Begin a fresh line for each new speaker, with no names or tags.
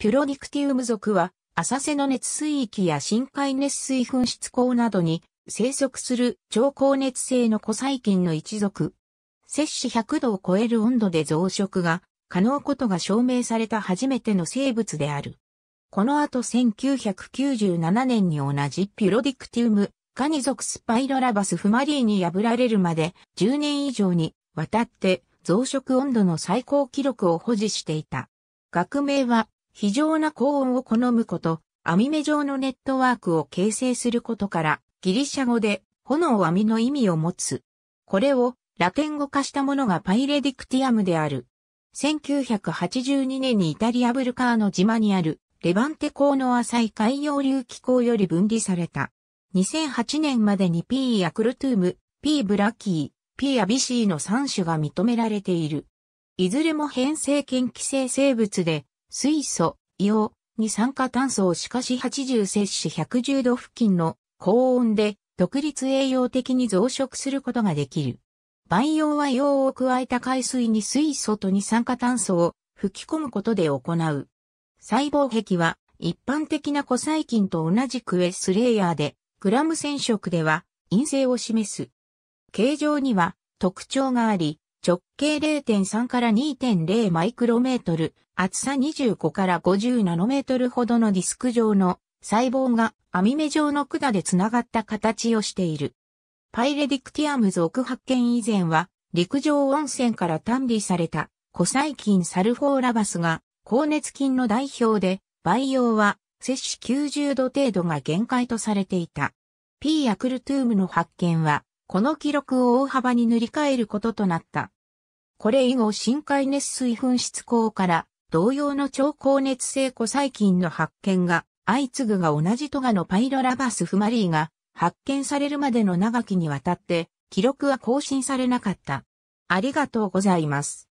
ピュロディクティウム属は、浅瀬の熱水域や深海熱水噴出口などに生息する超高熱性の古細菌の一族。摂氏100度を超える温度で増殖が可能ことが証明された初めての生物である。この後1997年に同じピュロディクティウム、カニ属スパイロラバスフマリーに破られるまで10年以上にわたって増殖温度の最高記録を保持していた。学名は非常な高温を好むこと、網目状のネットワークを形成することから、ギリシャ語で炎網の意味を持つ。これをラテン語化したものがパイレディクティアムである。1982年にイタリアブルカーの島にあるレバンテ港の浅い海洋流気候より分離された。2008年までに P アクルトゥーム、P ブラキー、P アビシーの3種が認められている。いずれも変性圏寄生生物で水素、硫黄、二酸化炭素をしかし80摂氏110度付近の高温で独立栄養的に増殖することができる。培養は硫黄を加えた海水に水素と二酸化炭素を吹き込むことで行う。細胞壁は一般的な古細菌と同じくスレイヤーで、グラム染色では陰性を示す。形状には特徴があり、直径0.3から2.0マイクロメートル、厚さ25から50ナノメートルほどのディスク状の細胞が網目状の管で繋がった形をしている。パイレディクティアム属発見以前は、陸上温泉から単理された、古細菌サルフォーラバスが、高熱菌の代表で、培養は、摂取90度程度が限界とされていた。P. アクルトゥームの発見は、この記録を大幅に塗り替えることとなった。これ以後深海熱水噴出口から同様の超高熱性古細菌の発見が相次ぐが同じトガのパイロラバスフマリーが発見されるまでの長きにわたって記録は更新されなかった。ありがとうございます。